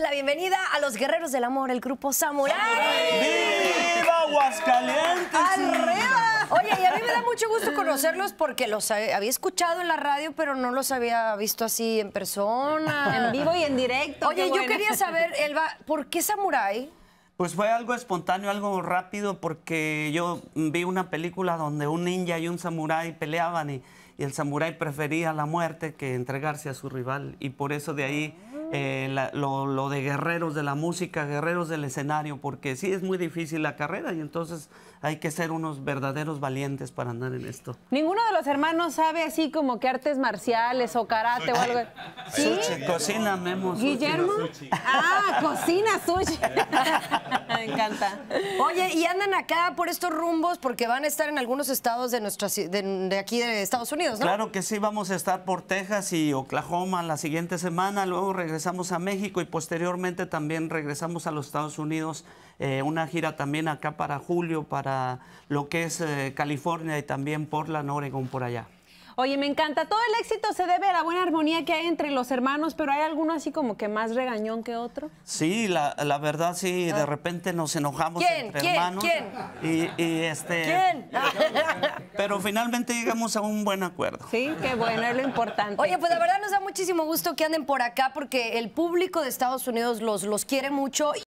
la bienvenida a los Guerreros del Amor, el grupo Samurai. ¡Viva Aguascalientes! ¡Arriba! Oye, y a mí me da mucho gusto conocerlos porque los había escuchado en la radio, pero no los había visto así en persona. En vivo y en directo. Oye, yo quería saber, Elba, ¿por qué Samurai? Pues fue algo espontáneo, algo rápido, porque yo vi una película donde un ninja y un samurai peleaban y, el samurai prefería la muerte que entregarse a su rival. Y por eso de ahí eh, lo, de guerreros de la música, guerreros del escenario, porque sí es muy difícil la carrera y entonces hay que ser unos verdaderos valientes para andar en esto. Ninguno de los hermanos sabe así como que artes marciales o karate o algo. ¿Sí? cocina, Memo. Guillermo. Ah, cocina sushi. Me encanta. Oye, y andan acá por estos rumbos porque van a estar en algunos estados de, nuestra, de, de aquí de Estados Unidos, ¿no? Claro que sí, vamos a estar por Texas y Oklahoma la siguiente semana, luego regresamos regresamos a México y posteriormente también regresamos a los Estados Unidos, eh, una gira también acá para julio, para lo que es eh, California y también por la Oregon, por allá. Oye, me encanta. Todo el éxito se debe a la buena armonía que hay entre los hermanos, pero ¿hay alguno así como que más regañón que otro? Sí, la, verdad sí, de repente nos enojamos entre ¿Quién? hermanos. ¿Quién? Y, este... ¿Quién? Pero finalmente llegamos a un buen acuerdo. Sí, qué bueno, es lo importante. Oye, pues la verdad nos da muchísimo gusto que anden por acá porque el público de Estados Unidos los, los quiere mucho.